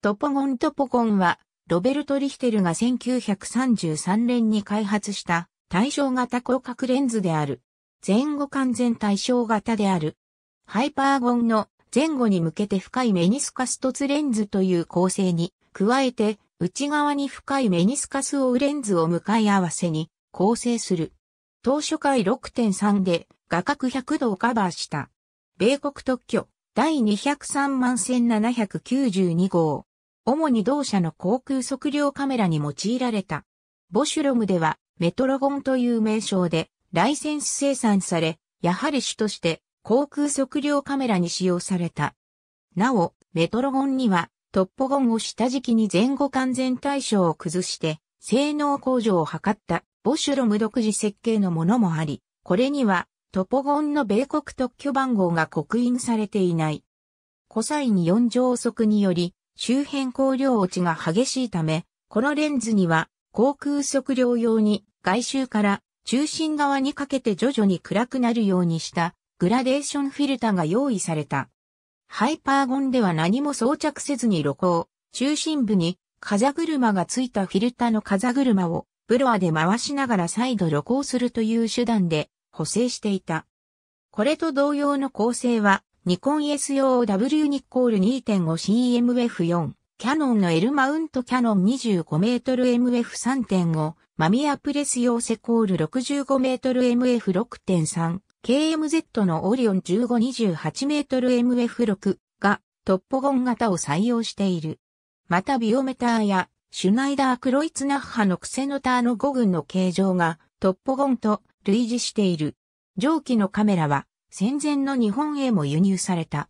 トポゴントポゴンは、ロベルト・リヒテルが1933年に開発した対象型広角レンズである。前後完全対象型である。ハイパーゴンの前後に向けて深いメニスカス凸レンズという構成に、加えて内側に深いメニスカスオウレンズを向かい合わせに構成する。当初回6.3で画角100度をカバーした。米国特許第203万1792号。主に同社の航空測量カメラに用いられた。ボシュロムではメトロゴンという名称でライセンス生産され、やはり主として航空測量カメラに使用された。なお、メトロゴンにはトッポゴンを下敷きに前後完全対象を崩して性能向上を図ったボシュロム独自設計のものもあり、これにはトポゴンの米国特許番号が刻印されていない。コサイン4乗速により、周辺光量落ちが激しいため、このレンズには航空測量用に外周から中心側にかけて徐々に暗くなるようにしたグラデーションフィルタが用意された。ハイパーゴンでは何も装着せずに露光、中心部に風車がついたフィルタの風車をブロアで回しながら再度露光するという手段で補正していた。これと同様の構成はニコン S 用 W2.5CMF4 ニコール、キャノンの L マウントキャノン 25mmMF3.5、マミアプレス用セコール 65mmMF6.3、KMZ のオリオン1 5 2 8ト m m f 6がトッポゴン型を採用している。またビオメターやシュナイダー・クロイツナッハのクセノターの5群の形状がトッポゴンと類似している。上記のカメラは戦前の日本へも輸入された。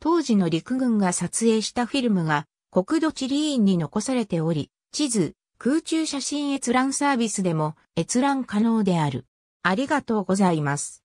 当時の陸軍が撮影したフィルムが国土地理院に残されており、地図、空中写真閲覧サービスでも閲覧可能である。ありがとうございます。